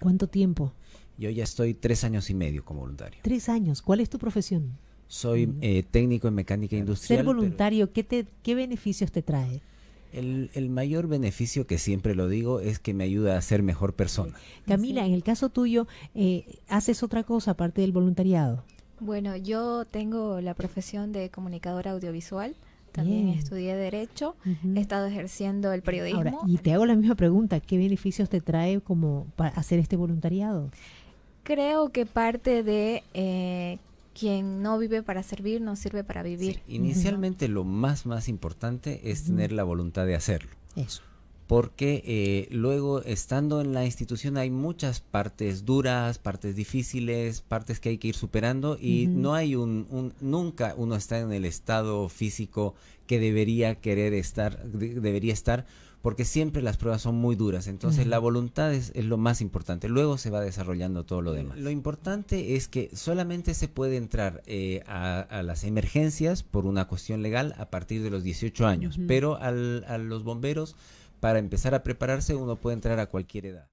¿Cuánto tiempo? Yo ya estoy tres años y medio como voluntario. Tres años. ¿Cuál es tu profesión? Soy eh, técnico en mecánica industrial. Ser voluntario, ¿qué, te, ¿qué beneficios te trae? El, mayor beneficio que siempre lo digo es que me ayuda a ser mejor persona. Camila, en el caso tuyo, eh, ¿haces otra cosa aparte del voluntariado? Bueno, yo tengo la profesión de comunicadora audiovisual también estudié Derecho, he estado ejerciendo el periodismo. Ahora, y te hago la misma pregunta, ¿qué beneficios te trae como para hacer este voluntariado? Creo que parte de eh, quien no vive para servir, no sirve para vivir. inicialmente lo más, más importante es tener la voluntad de hacerlo. Eso porque eh, luego estando en la institución hay muchas partes duras, partes difíciles, partes que hay que ir superando y no hay un, nunca uno está en el estado físico que debería querer estar, debería estar, porque siempre las pruebas son muy duras, entonces la voluntad es, lo más importante, luego se va desarrollando todo lo eh, demás. Lo importante es que solamente se puede entrar eh, a, las emergencias por una cuestión legal a partir de los 18 años, pero al, a los bomberos para empezar a prepararse uno puede entrar a cualquier edad.